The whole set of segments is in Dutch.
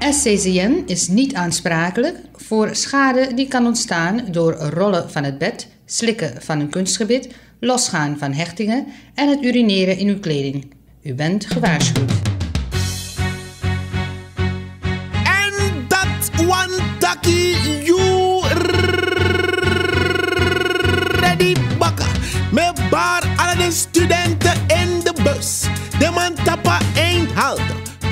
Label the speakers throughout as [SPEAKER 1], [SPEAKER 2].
[SPEAKER 1] SCCM is niet aansprakelijk voor schade die kan ontstaan door rollen van het bed, slikken van een kunstgebit, losgaan van hechtingen en het urineren in uw kleding. U bent gewaarschuwd. En dat one ducky you ready bakken. Met bar alle studenten in de bus. De man tappa ain't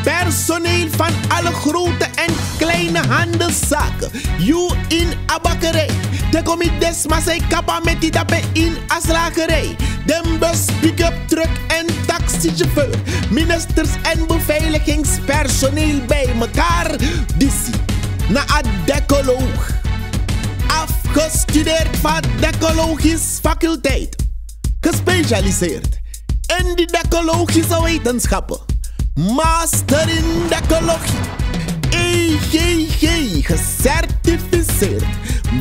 [SPEAKER 1] personeel van alle grote en kleine handelszaken. You in abakere. De komides desma zijn kappa met die in aslagerij. De bus, pick-up truck en taxichauffeur. Ministers en beveiligingspersoneel bij elkaar. Dissi, na decoloog. Afgestudeerd van decologische faculteit. Gespecialiseerd in de decologische wetenschappen Master in Ecologie. EGG gecertificeerd.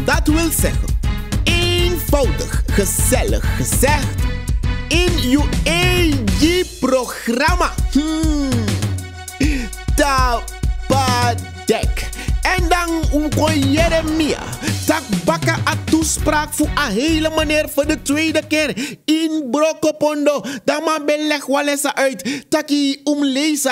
[SPEAKER 1] Dat wil zeggen, eenvoudig, gezellig gezegd. In je eigen programma Hmm. Tapadek. En dan Jeremia. Zak Bakke a toespraak voor a hele manier voor de tweede keer in Brokopondo. Dan maar beleg walesa uit. Taki om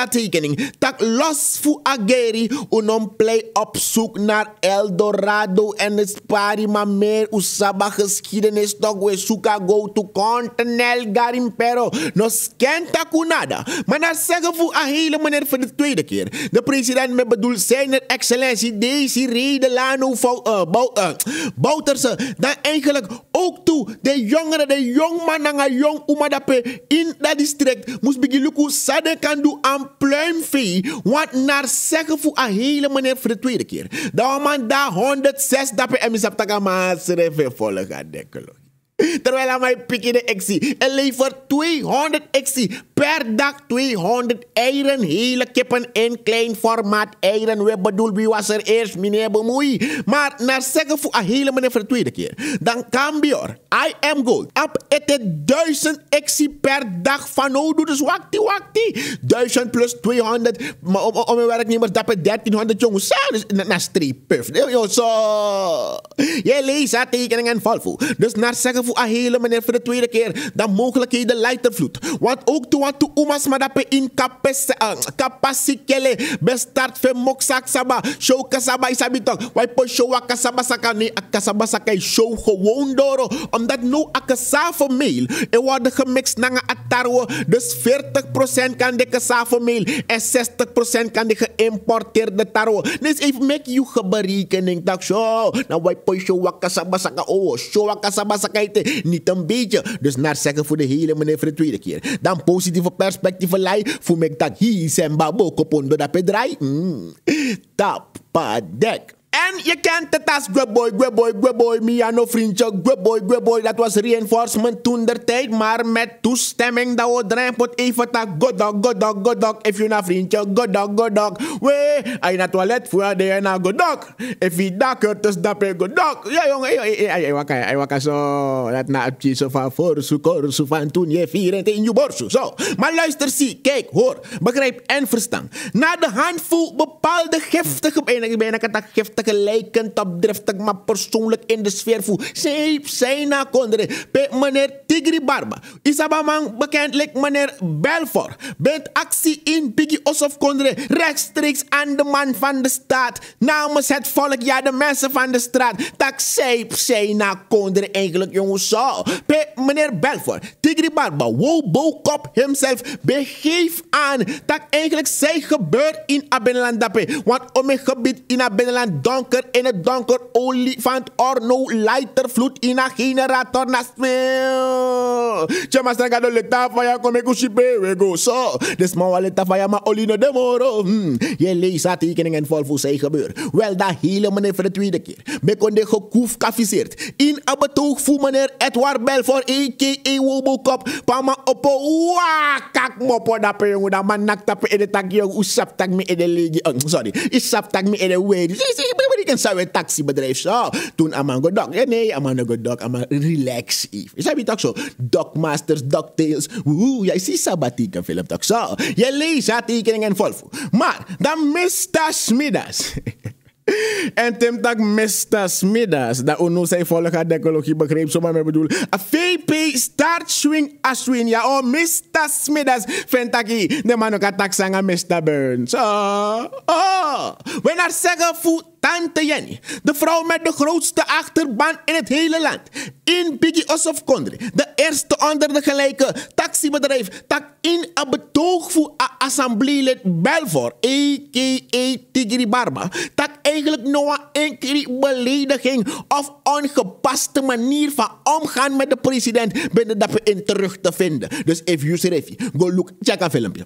[SPEAKER 1] tekening. Tak los voor ageri. Unom play op zoek naar Eldorado en het spari maar meer usaba geschiedenis toch we go to continental garimpero. Nos kenta kunada. Maar dat zeggen voor a hele meneer voor de tweede keer. De president me bedoel zijn excellentie deze reden lano van uh, eh, eh, Bouterse. Dan eigenlijk ook toe. De jongeren, de jongman, de jong umadape in dat district. Moest beginnen sade kan doen aan pluimvee. Want naar zeggen voor een hele meneer voor de tweede keer. Dan man daar 106 dappen en misaptaka maasrefe volgen klok. Terwijl hij mij in de actie. En levert 200 actie. Per dag 200 eieren. Hele kippen in klein formaat eieren. We bedoel, wie was er eerst? Meneer Bemoei. Maar naar zeggen voor een hele meneer voor de tweede keer. Dan Bior. I am gold. Op het 1000 actie per dag van oh, doe dus wakti wakti. 1000 plus 200. Maar om, om mijn werknemers dat 1300 jongens. Ja, dus naar na streep. Puff. Zo. Je leest haar tekeningen vol. Dus naar zeggen voor a hele meneer voor de tweede keer. dan mogelijkheden leidt vloed. Want ook toe wat toe umas maar dat in kapasikele. Eh, Bestart van moksak saba. Show kasaba is tok. po show a kasaba saka. Nee, a kasaba saka show gewoon door. Omdat no a meel En worden gemixt naar atarwe. Dus 40% kan de meel En 60% kan de geïmporteerde tarwe. Dus even make you geberekening. Dat show. Nou wai po show a kasaba saka. Oh, show a kasaba niet een beetje. Dus naar zeggen voor de hele meneer voor de tweede keer. Dan positieve perspectieven lei. Voor me dat hier zijn babo kopon onder dat pedraai. Mm. Tap, pa, en je kent het als Grubboy, Grubboy, Grubboy, Miano vriendje, Grubboy, Grubboy. Dat was reinforcement toen der tijd, maar met toestemming dat we drempot even tak. godog, godog, godog. if you na vriendje, godog, goddag. We, ai na toilet voor de na godog. If je dakker, dus dapper godog. Ja jongen, ai wakker, ai wakker zo. Dat na het zo van voor, zo kor, zo van toen je vier in je borst, zo. Maar luister, zie, kijk, hoor, begrijp en verstaan. Na de handvol bepaalde giftige, bijna, bijna, giftige gelijkend op driftig, maar persoonlijk in de sfeer voel. Zeep zijn na kondere. Pe meneer Tigri Barba. Isabamang bekendelijk meneer Belfort. Bent actie in Piki Ossof kondre. Rechtstreeks aan de man van de staat. Namens het volk, ja de mensen van de straat. Tak zeep zijn na kondere eigenlijk jongens zo. Pe meneer Belfort. Tigri Barba. Wobo kop himself. Begeef aan. Tak eigenlijk zij gebeurt in Abenlandape. Want om een gebied in Abenland donker, in het donker. Olifant, orno, lighter, vloed in een generator naast me. Chama stranga do leta ik come kushipe we go so. Des man waleta ma olino de moro. Hmm. Je leest haar tekeningen en volvo zijn gebeur. Wel dat hele meneer voor de tweede keer. Me kon de gekoef kafiseerd. In een betoog voor meneer Edward Bell voor a.k.a. Wobo Pa Pama opo, wa kak mopo da pe jongen da man nak tape in de tak jong. Usap tak me in de legi. Eh, sorry. Usap tak me in de wed Pabalikan sa akin taxi drive siya. Toen aman go dok. Yan eh. Aman go dok. Aman relax if. Sabi talk so. dog Masters, dog Tales. Woo. yeah, si sabbatiek een film talk so. yeah leest haar tekeningen vol. Maar dan Mr. middags. En temtak Mr. Smidas, Dat ono zijn volga decologie begreep. zo maar bedoel. A VP start swing aswin. Ja, oh, Mr. Smidas, Ventaki. De man ook attack sanga Mr. Burns. Oh. When I zeggen voor Tante Jenny, de vrouw met de grootste achterban in het hele land. In Biggie Ossof Kondri, de eerste onder de gelijke taxibedrijf, tak in een betoog voor lid Belvoir, a.k.a. Tigri Barba, tak eigenlijk Noah een keer belediging of ongepaste manier van omgaan met de president binnen dat we in terug te vinden. Dus if you see go look, check een filmpje.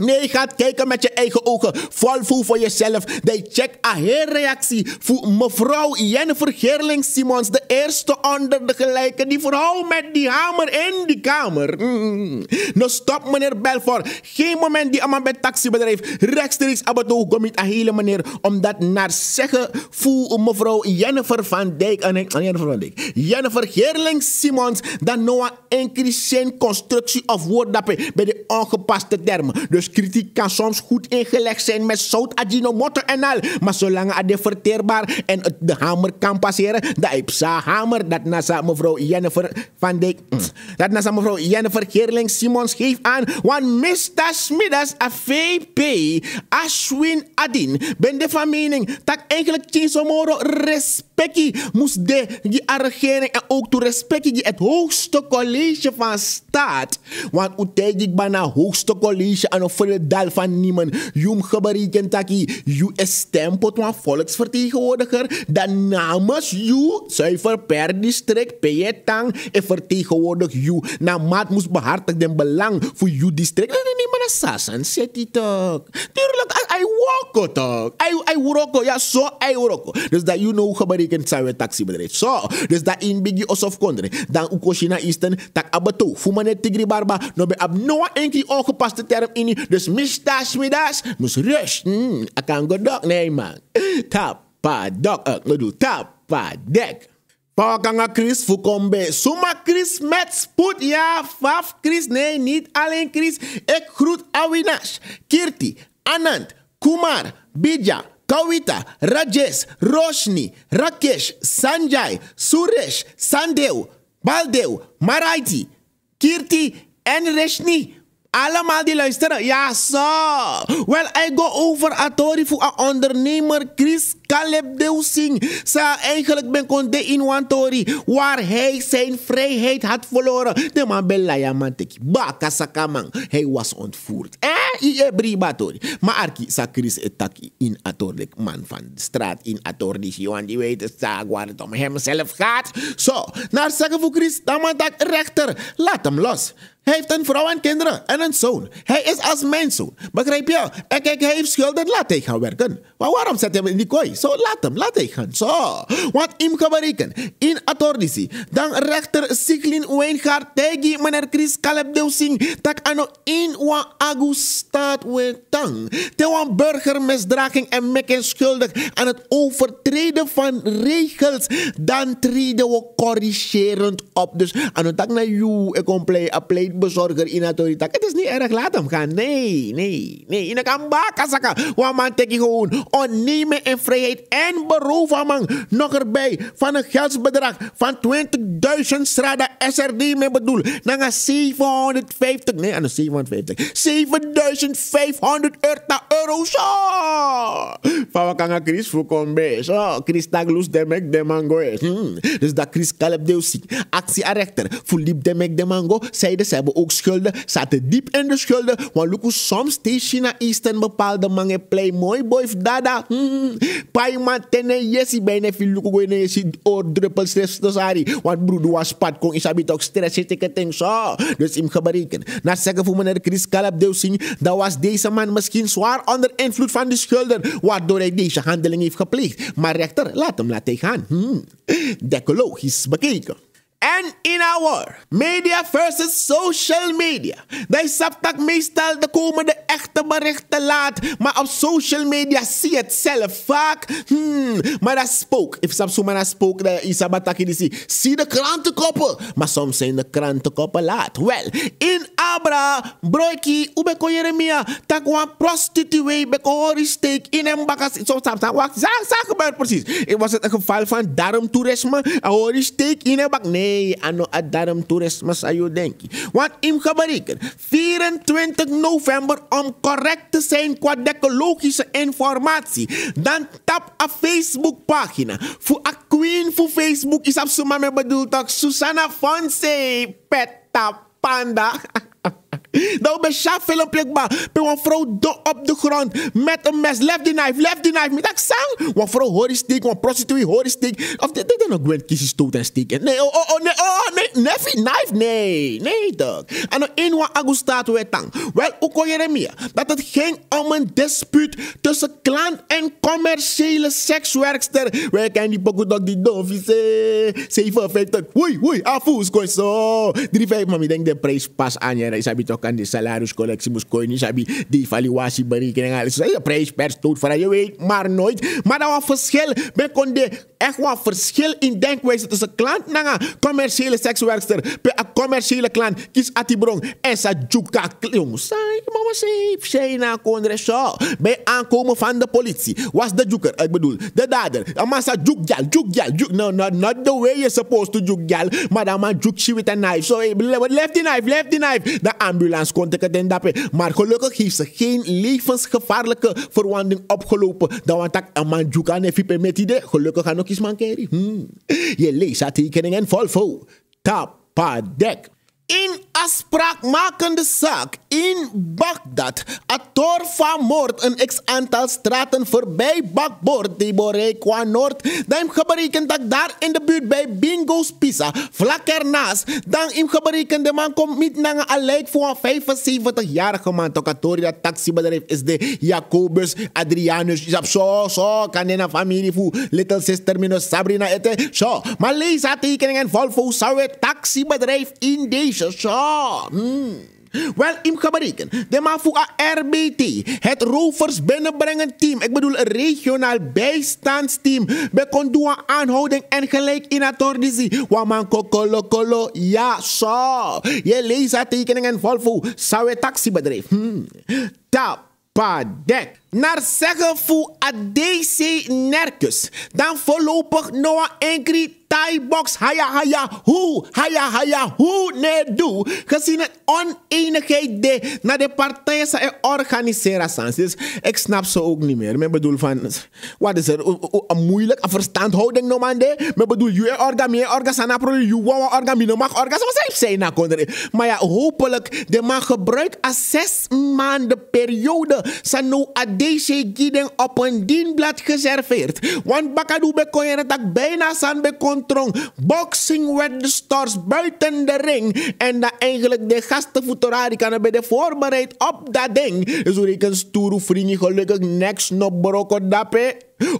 [SPEAKER 1] Nee, ga kijken met je eigen ogen. Vol voel voor jezelf. They check a her reactie. Voor mevrouw Jennifer Gerling Simons, de eerste onder de gelijken Die vooral met die hamer in die kamer. Mm. Nou stop meneer Belfort. Geen moment die allemaal bij taxibedrijf rechtstreeks abatoog met een hele meneer. Omdat naar zeggen voel mevrouw Jennifer van Dijk. Ah, en ah, Jennifer van Dijk. Jennifer Gerling Simons. Dan Noah een constructie of woord bij de ongepaste termen. Dus kritiek kan soms goed ingelegd zijn met zout, aginomoto en al. Maar zolang adverteerbaar en de hamer kan passeren, dat is psa hamer. Dat nasa mevrouw Jennifer van Dijk. Mm, dat nasa mevrouw Jennifer Geerling Simons geeft aan. Want Mr. Smiddas VP, Ashwin Adin ben de van mening dat eigenlijk Chinsomoro respectie moest de die regering en ook to respectie die het hoogste college van staat. Want u tegen bijna hoogste college aan een dal van niemen. Jum geberi Kentucky, you is stempot van volksvertegenwoordiger. Dan namens you, zuiver per district, peetang, en vertegenwoordig you. Na maat moest den belang voor you district. Nee, nee, nee, maar sasan, zet die Tuurlijk, I walk toch. I, I walk, ja, zo, I walk. Dus dat you know geberi kent taxi taxibedrijf. Zo, dus dat in biggie of country. Dan ukoshina isten, tak abato. Fumane tigri barba, no be ab noa enki ongepaste term ini, dus misdaad middags moest rusten. Mm, ik kan go dok, nee man. Tapa dok, ik uh, doe tapa dek. Pakanga Chris Fukombe. Suma Chris met spoed. Ja, vaf Chris. Nee, niet alleen Chris. Ik groet Awinash, Kirti, Anand, Kumar, Bija, Kawita, Rajesh, Roshni, Rakesh, Sanjay, Suresh, Sandeu, Baldev, Maraiti, Kirti en Reshni. Allemaal die luisteren, ja zo. Well, I go over atori voor een ondernemer Chris Caleb Deusing. Sa eigenlijk ben kon de in waar hij zijn vrijheid had verloren. De man belaya man teki, baka Hij was ontvoerd. Eh? ie e bribatori. Ma arki sa et taki in atorlik man van de straat. In ator die Johan die weet het zaak waar het om zelf gaat. Zo, naar zeggen voor Chris, dan dat rechter. Laat hem los. Hij heeft een vrouw en kinderen en een zoon. Hij is als mijn zoon. Begrijp je? En kijk, hij heeft schulden. Laat hij gaan werken. Maar waarom zet hij hem in die kooi? Zo, laat hem. Laat hij gaan. Zo. Want in gebreken, in atordisi, dan rechter Siglin Wijngaard tegen meneer Chris Kaleb Deusing, tak ano in wa agus staat with tang. Tewan burgermisdraging en mekken schuldig aan het overtreden van regels. Dan treden we corrigerend op. Dus aan het dag naar jou, ik kom play, pleitbezorger in het tak. Het is niet erg, laat hem gaan. Nee, nee, nee. In de kambaka zakken. Want man teki gewoon onnemen in vrijheid en beroven man. Nog erbij van een geldsbedrag van 20.000 strada SRD mee bedoel. Dan 750, nee, aan de 750. 7000 2530 euro. Fawa kanga Chris Fukombe. So, Chris taglus mek de eh. Hmm. Dus dat Chris Caleb Deusik, actie aan rechter. Mek de Mango Zeiden ze hebben ook schulden. Zaten diep in de schulden. Want luku soms tegen China Eastern bepaalde mange play. Mooi boy dada. Hmm. Paima tene yesi bijna veel luku goeie yesi oordruppel stress tosari. Dus Want broeder was pad kon isabit ook stress So Dus im gebariken. Na zeggen voor meneer Chris Caleb Deusik dan was deze man misschien zwaar onder invloed van de schulden, waardoor hij deze handeling heeft gepleegd. Maar rechter, laat hem laten gaan. Hmm. Decologisch bekeken. And in our media versus social media. die Saptak meestal de komende echte berichten laat. Maar op social media zie je het zelf vaak. Hmm, maar dat spook. If sap zo maar dat spook. De Isabataki zie. de krantenkoppen. Maar soms zijn de krantenkoppen laat. Wel, in Abra, broiki, ube ko Jeremia. Tak wan prostituee, beko steek in een bakas. Soms sap sap. wat. zag gebeurt precies. Het was het een geval van darmtoerisme. Een steek in een bak. Nee nee ano adarm toerisme sayo denki. Want im gebreker 24 november om correct te zijn qua decologische informatie. Dan tap a Facebook pagina. Voor a queen voor Facebook is op me bedoeld ook Susanna Fonse. Petta panda. Dan nou, ben je film plekba. Pe een vrouw do op de grond met een mes. Left the knife, left the knife. Met dat zang. Wan vrouw hoor steek, wan prostituee hoor steek. Of dit dan ook wint kiezen stoot en steek. Nee, oh, oh, oh, nee, oh, nee. Neffie, knife, nee. Nee, toch. En dan in wan agustaat we tang. Wel, ook al Jeremia. Dat het ging om een dispuut tussen klant en commerciële sekswerkster. Wij kennen die pokoe dog die is. 57. Hoi, hoi, afoes, kooi zo. 3,5, 5 mami, denk de prijs pas aan je. Is hij kan de salariscollectie moest kooi niet hebben. Die evaluatie berekening alles. Je per stoot voor je weet maar nooit. Maar dat was verschil. Men kon de echt wat verschil in denkwijze tussen klant nanga. Commerciële sekswerkster. per commerciële klant. Kies atibrong. En sa juka klong. mama safe. Zij na kon zo. Bij aankomen van de politie. Was de juker. Ik bedoel, de dader. Amasa juk jal, juk juk. No, no, not the way you're supposed to juk jal. Maar dan juk she with a knife. So, left the knife, left the knife. De ambulance ambulance kon ik het in dappen. Maar gelukkig heeft ze geen levensgevaarlijke verwonding opgelopen. Dan want ik een man juka en vipe met idee. Gelukkig gaan ook iets man kerry. Hmm. Je leest haar tekeningen vol vol. dek in afspraakmakende zaak in Bagdad. Actor van moord, een x-aantal straten voorbij Bakbord, Deborah qua Noord. Dan geberekend dat daar in de buurt bij Bingo's Pizza, vlak ernaast. Dan in geberekend de man komt niet naar een lijk voor een 75-jarige man. Tokatori, dat taxibedrijf is de Jacobus Adrianus. Je zo, zo, kan in een familie voor Little Sister minus Sabrina eten. Zo, maar lees haar tekeningen Volvo zou het taxibedrijf in deze zo, hm. zo. Wel, im gebruiken. De Mafuga RBT, het rovers binnenbrengen team. Ik bedoel, een regionaal bijstandsteam. We doen aanhouding en gelijk in het ordisi. Waman kokolo kolo, ja, zo. Je leest tekeningen vol voor. Zou taxibedrijf. Hmm. Tapadek. Naar zeggen voor ADC Nerkus. Dan voorlopig Noah een Thai-box. Haya haya hoe. Haya haya hoe. Nee doe. Gezien het oneenigheid de. Naar de partijen zijn organiseren. Dus ik snap ze ook niet meer. Ik bedoel van. Wat is er? Een moeilijk. Een verstandhouding no man de. Ik bedoel. Je orga meer orga. Sana pro. Je wawa orga. Mino mag orga. Zoals hij zei na Maar ja hopelijk. De man gebruikt. Een zes maanden periode. Zijn nu ADC deze giden op een dienblad geserveerd. Want bakadu bekon je dat bijna san bekontrong. Boxing werd de buiten de ring. En dat eigenlijk de gasten die kan bij de voorbereid op dat ding. Zo reken ik een stoere vriendje gelukkig niks no broko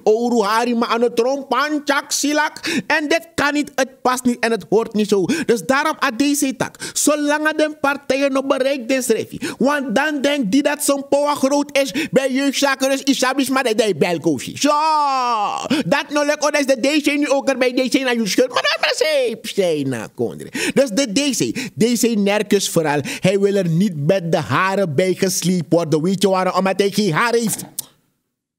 [SPEAKER 1] Oruhari maar aan de panchak, silak. En dit kan niet, het past niet en het hoort niet zo. Dus daarom aan deze tak. Zolang de partijen nog bereikt dit schrijf Want dan denkt die dat zo'n power groot is bij jeugdzaken. Dus isabisch maar dat hij belkoosje. dat nog leuk. Oh, dat is de DC nu ook er bij DC naar je schuld. Maar dat is na Dus de DC, DC nergens vooral. Hij wil er niet met de haren bij gesleept worden. Weet je waarom? Omdat hij geen haar heeft.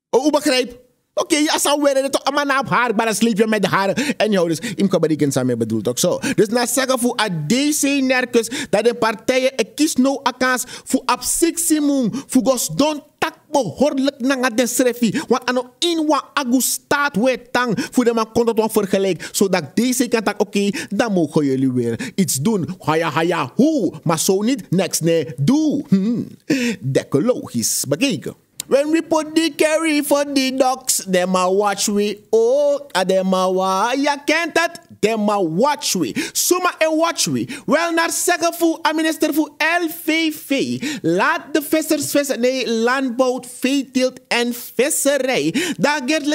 [SPEAKER 1] Oh, begrijp. Oké, okay, asa het toch amana op haar, maar dan sleep je met haar en jou. Dus ik kan berichten samen bedoeld ook zo. Dus na zeggen voor DC nergens dat de partijen een kies no akans voor op siximum voor gos don tak behoorlijk na de srefi. Want ano in wa agu staat we tang voor de man kon dat wat vergelijk. Zodat DC kan tak oké, okay, dan mogen jullie weer iets doen. Haya haya hoe, maar zo niet, niks nee, doe. Hmm. hmm. Decologisch bekeken. When we put the carry for the ducks, them a watch we oh, and them a wire can't that. Dema we, Suma en Watchway. Wel naar zeggen voor minister voor LVV. E e. Laat de vissers vissen. Nee, landbouw, veeteelt en visserij. Daar geert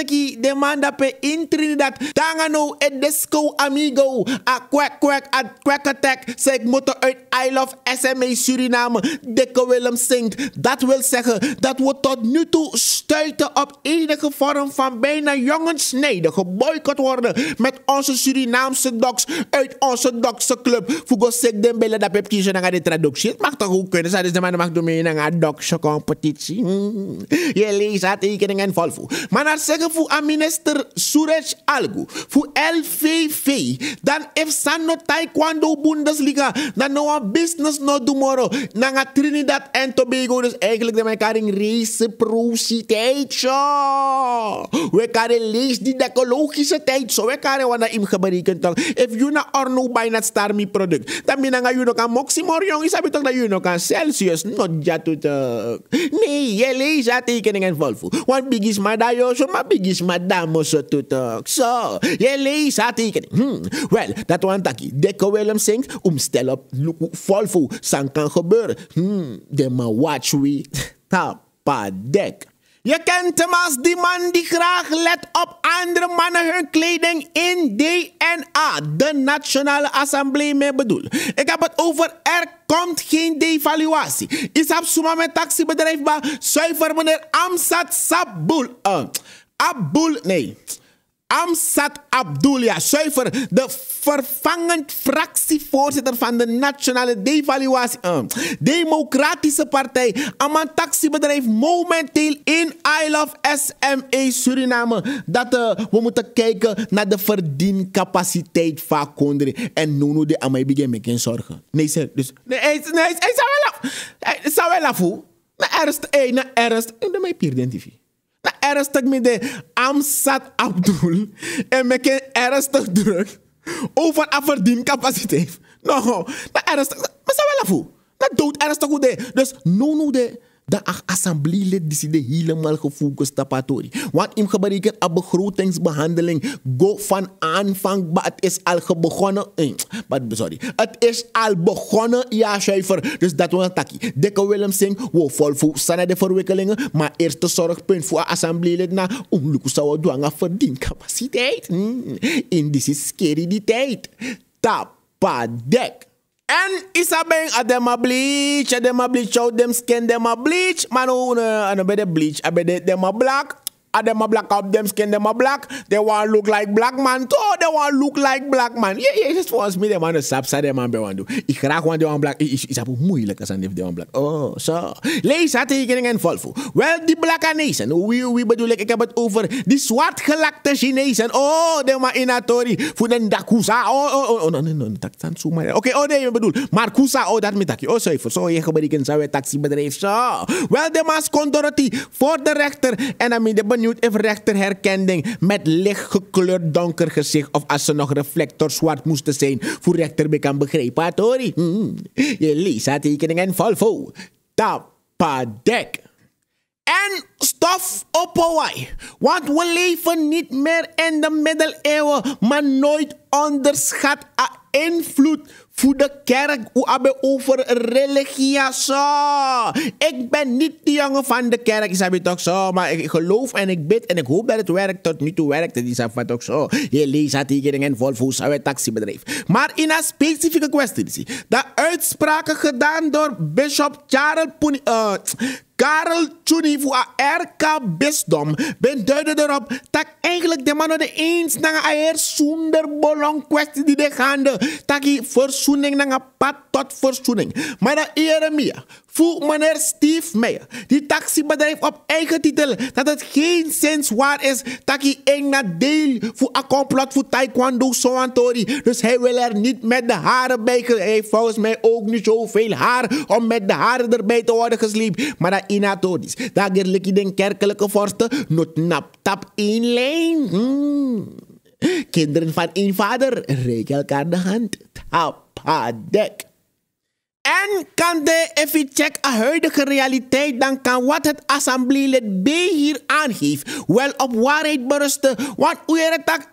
[SPEAKER 1] de man dat pe in dat Tangano en disco amigo. A kwek kwek, a crack attack. Zeg moeten uit I love SMA Suriname. Dikke Willem zingt. Dat wil zeggen dat we tot nu toe stuiten op enige vorm van bijna sneden Geboycott worden met onze Suriname Surinaamse docs uit onze dokse club. Fugo sek den bellen da pep kiezen naar de traductie. Het mag toch ook kunnen. Zij dus de man mag doen mee naar een competitie. Hmm. Je leest haar tekening en volvo. Maar als zeggen voor aan minister Suresh Algu. Voor LVV. Dan if Sanno Taekwondo Bundesliga. Dan noa business no tomorrow. Naar Trinidad en Tobago. Dus eigenlijk de mekaring in reciprociteit. We karen lees die decologische tijd. Zo we karen wanneer im kunt toch. If you na or no buy na star mi product. Dan mina nga you no kan Moximor jong. Isabi toch na you no kan Celsius. Not jatu toch. Nee, je lees a tekeningen volvo. one biggest madayo So ma biggest madamo so tutok. So, yele lees a Hmm. Well, that one taki. Dekke Willem zingt. Omstel um, op volvo. San kan gebeuren. Hmm. De ma watch we. tapa deck. Je kent hem die man die graag let op andere mannen hun kleding in DNA. De Nationale Assemblée mee bedoel. Ik heb het over er komt geen devaluatie. Isap Suma met taxibedrijf, maar zuiver meneer Amsat Sabul. Eh, Abul, nee. Amsat Abdulia Zuiver, de vervangend fractievoorzitter van de Nationale Devaluatie, uh, Democratische Partij, aan een taxibedrijf momenteel in I Love SME Suriname. Dat we moeten kijken naar de verdiencapaciteit van Kondri. En Nuno de Amai begin me geen zorgen. Nee, sir, dus, nee, nee, nee, is wel af. Zou wel af, Maar eerst, eh, eerst, ernst. Ik doe mijn ernstig met de Amsat Abdul en met een ernstig druk over capaciteit. Nou, dat ernstig. Maar ze wel af. Dat dood ernstig goed. Dus no, no, de de assemblée die de helemaal gefocust op tapatorie. Want in gebreken aan begrotingsbehandeling, go van aanvang, maar het is al begonnen. Eh, sorry, het is al begonnen, ja, cijfer. Dus dat was een takkie. Dikke Willem Singh, we vol voor de verwikkelingen, maar eerste zorgpunt voor assemblielid na, ongelukkig zou dwanga verdiencapaciteit. Hmm. In deze scary die tijd. Tapadek. it's a ben a dem a bleach, a dem a bleach out them skin, them a bleach. Man, oh, no, I no, better bleach, I be the, them a black. Are them a black up them skin them a black? They want look like black man too. They want look like black man. Yeah, yeah, just wants me they want to sap side them be want do. Ik graag want they want black. Is apu moeilijk als aan die want black. Oh, zo. Lees haar tekeningen vol voor. Wel die black nation. We, we bedoel ik? Ik heb het over die zwartgelakte Chinezen. Oh, de ma inatori. Voor de dakusa. Oh, oh, oh. Oh, nee, nee. Tak tan zo maar. Oké, oh nee, je bedoel. Maar kusa, oh, dat met takje. Oh, zuiver. Zo, je gebruikt een taxibedrijf. Zo. So, well, maas kon Dorothy voor de rechter. En dan ben je benieuwd of rechterherkenning met licht gekleurd donker gezicht of als ze nog reflector zwart moesten zijn voor rechter me kan begrijpen. Atori, hmm. je Lisa tekening en Volvo. Tapadek. En stof op Hawaii. Want we leven niet meer in de middeleeuwen, maar nooit onderschat aan invloed voor de kerk. Hoe hebben over religie zo. Ik ben niet de jongen van de kerk, is dat toch zo. Maar ik geloof en ik bid en ik hoop dat het werkt. Tot nu toe werkt het, is dat toch zo. Je leest dat tekeningen Volvo, voor een taxibedrijf. Maar in een specifieke kwestie, de uitspraken gedaan door Bishop Charles eh, Karel Tjunivu a RK Bisdom ben duidde erop dat eigenlijk de mannen de eens naar aer zonder bolong kwestie die de gaande dat die verzoening naar pad tot verzoening. Maar dat eerder Voel meneer Steve Meijer, die taxibedrijf op eigen titel, dat het geen sens waar is dat hij een nadeel voor een complot voor Taekwondo Soantori. Dus hij wil er niet met de haren bij. Hij heeft volgens mij ook niet zoveel haar om met de haren erbij te worden gesleept. Maar dat inatoris, dat gerlijk den kerkelijke vorsten, not nap tap in lijn. Hmm. Kinderen van één vader, reik elkaar de hand. Tap, dek. En kan de check een huidige realiteit, dan kan wat het assembleelid B hier aangeeft wel op waarheid berusten. Want hoe je het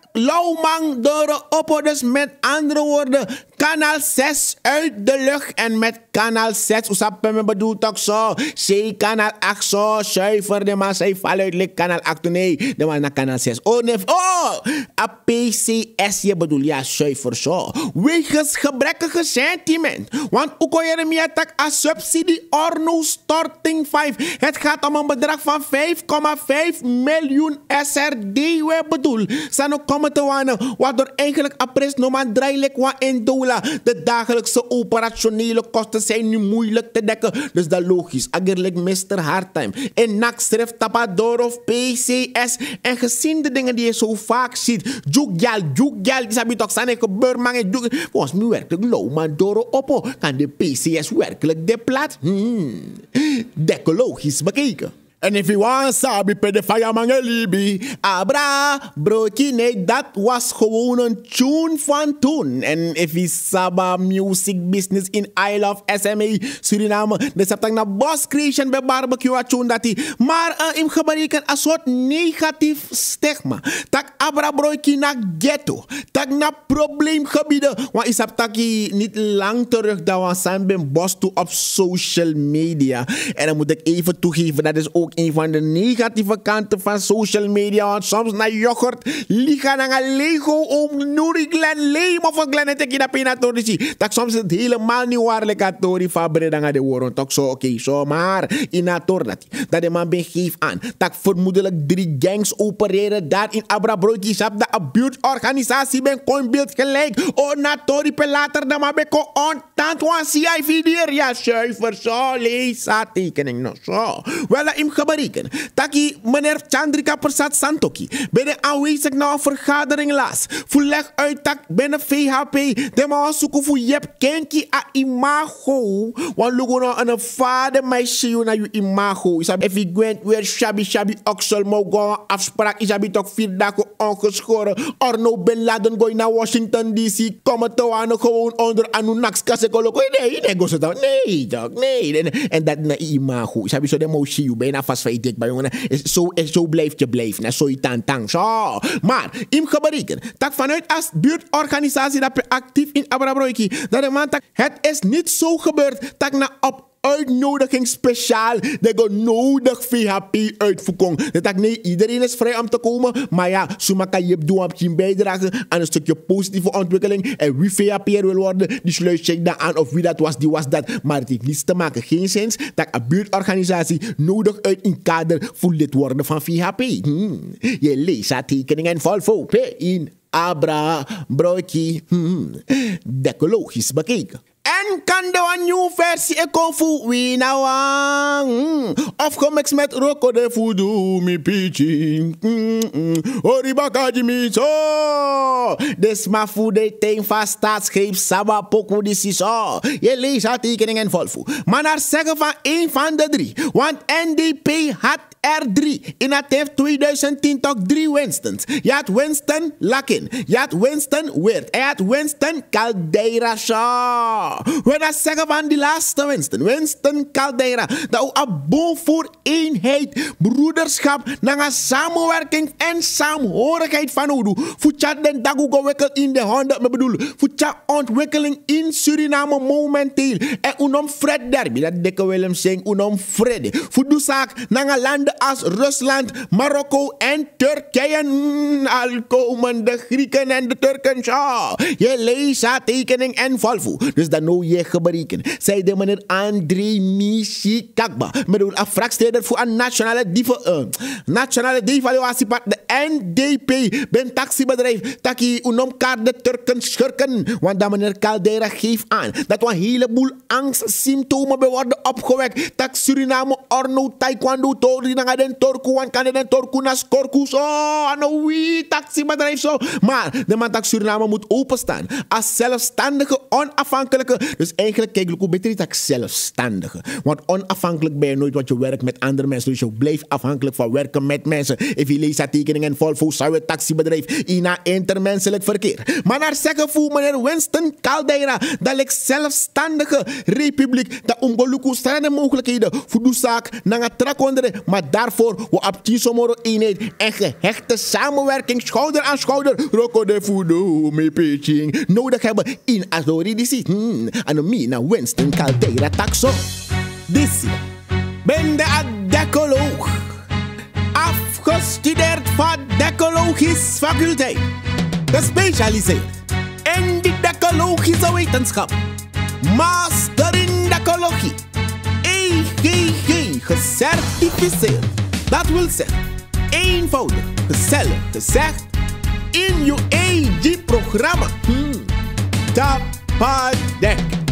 [SPEAKER 1] man, door de met andere woorden, kanaal 6 uit de lucht. En met kanaal 6, usap me bedoelt ook zo. Zee kanaal 8 zo, zuiver de man. Zij valt uit kanaal 8. Nee, de man naar kanaal 6. Oh, nee. Oh, A PCS, je bedoelt. Ja, zuiver zo. Wegens gebrekkige sentiment. Want ook Jeremia tak a subsidie orno storting 5. Het gaat om een bedrag van 5,5 miljoen SRD. We Zijn ook komen te wanen. Waardoor eigenlijk apres no man draailijk wat in dollar. De dagelijkse operationele kosten zijn nu moeilijk te dekken. Dus dat logisch. Agerlijk Mr. Hardtime. En NAC schrijft of PCS. En gezien de dingen die je zo vaak ziet. Jugjal, Jugjal. Die hebben toch zijn gebeur, man. Volgens mij werkelijk maar Doro Oppo. Kan de PCS werkelijk de plat? Hmm. Dekologisch bekeken. En if you want sabi pe the fireman libi, Abra, broki nee, dat was gewoon een tune van toen. En if you saba music business in Isle of SMA Suriname. De septak na boss creation bij barbecue a tune dat die. Maar uh, im gebreken een soort negatief stigma. Tak abra broki na ghetto. Tak na probleemgebieden. Want is taki niet lang terug dat we zijn bij boss toe op social media. En dan moet ik even toegeven, dat is ook een van de negatieve kanten van social media. Want soms naar yoghurt, aan naar Lego om Nuri Glen Lema voor Glen en Tekina Pina Dat soms het helemaal niet waarlijk aan Tori Fabre dan de woorden. Toch zo, oké, zo maar in Atornati. Dat de man geef aan. Dat vermoedelijk drie gangs opereren daar in Abrabroiki. Sap de buurtorganisatie ben coinbeeld gelijk. Oh, na Tori later dan maar ben kon ontant. Want CIVD, ja, zuiver, zo, lees, tekening, nou zo. Wel, im gebruiken. Taki meneer Chandrika Prasad Santoki. benen aanwezig na vergadering las fuleg uit tak binnen VHP. De maal zoeken kenki a imago. Want lugo na een vader meisje na je imago. Isab even gwent weer shabi shabi oksel moga afspraak. Isabi toch vier dagen ongeschoren. Orno Ben Laden gooi naar Washington DC. Komen to gewoon onder Anunnaks kasse koloko. Nee, nee, go Nee, that nee. En dat na imago. Isabi zo de mo bijna vast van ik bij Zo, zo blijft je blijven. Zo je tang. Zo. Maar, in gebariken. Tak vanuit als buurtorganisatie dat actief in Abrabroiki. Dat de man het is niet zo gebeurd. Tak na op uitnodiging speciaal. Dat go nodig VHP uitvoering. Dat ik nee, iedereen is vrij om te komen. Maar ja, zomaar kan je doen op je bijdrage aan een stukje positieve ontwikkeling. En wie VHP wil worden, die sluit check dan aan of wie dat was, die was dat. Maar het heeft niets te maken, geen zin, dat een buurtorganisatie nodig uit in kader voor lid worden van VHP. Hm. Je leest haar tekeningen vol P in Abra, broodje, hm. decologisch bekeken. En kan de nieuwe versie e konfu wina wang. Of ik met roko de Fudu mi pichi. Oribaka mi so. Desma foode teen van staatsgreep saba poku di siso. Je lees haar en volfu. Maar naar zeggen van één van de drie. Want NDP had er drie. In het heeft 2010 toch drie Winstons. Je Winston Lakin. Je Winston Weird. En Winston Caldeira Shaw. We dat zeggen van die laatste Winston. Winston Caldera Dat we abon voor eenheid, broederschap, naar samenwerking en saamhorigheid van Odu. Voetja den dag gewikkeld in de handen. We bedoel, voetja ontwikkeling in Suriname momenteel. En unom Fred derby, dat dikke Willem zijn unom Freddy. Voet zaak naar landen als Rusland, Marokko en Turkije. Al komen de Grieken en de Turken. Ja, je leest tekening en valvo. Dus dan no je gebreken. Zij de meneer André Michi Kakba. een afvraagsteder voor een nationale dieven. een eh, nationale part de NDP. Ben taxibedrijf. Taki unom kaarde Turken schurken. Want dat meneer Caldera geeft aan dat we een heleboel angstsymptomen worden opgewekt. Tak Suriname, Orno, Taekwondo, Tori, den Torku, en kan Torku nas Skorku. Zo, ano wie, taxibedrijf zo. Maar de man tak Suriname moet openstaan. Als zelfstandige, onafhankelijke Dus eigenlijk, kijk, Luko, beter zelfstandige. Want onafhankelijk ben je nooit, wat je werkt met andere mensen. Dus je blijft afhankelijk van werken met mensen. leest tekeningen, Volvo, Sauer, taxibedrijf, INA, intermenselijk verkeer. Maar naar zeggen voor meneer Winston Caldeira, dat ik zelfstandige republiek, dat zijn de mogelijkheden voor de zaak, naar trak onder, maar daarvoor we op Tisomoro eenheid en gehechte samenwerking, schouder aan schouder, roko de voedo, peching pitching, nodig hebben in Azori DC. Hmm. En and me na Winston Caldera taxo. Dizzy, ben de decoloog, afgestudeerd van decologische faculteit, gespecialiseerd in de decologische wetenschap, master in decologie, EGG gecertificeerd. Dat wil zeggen, eenvoudig, gezellig gezegd, in jouw EG-programma. Hmm. Pod Deck.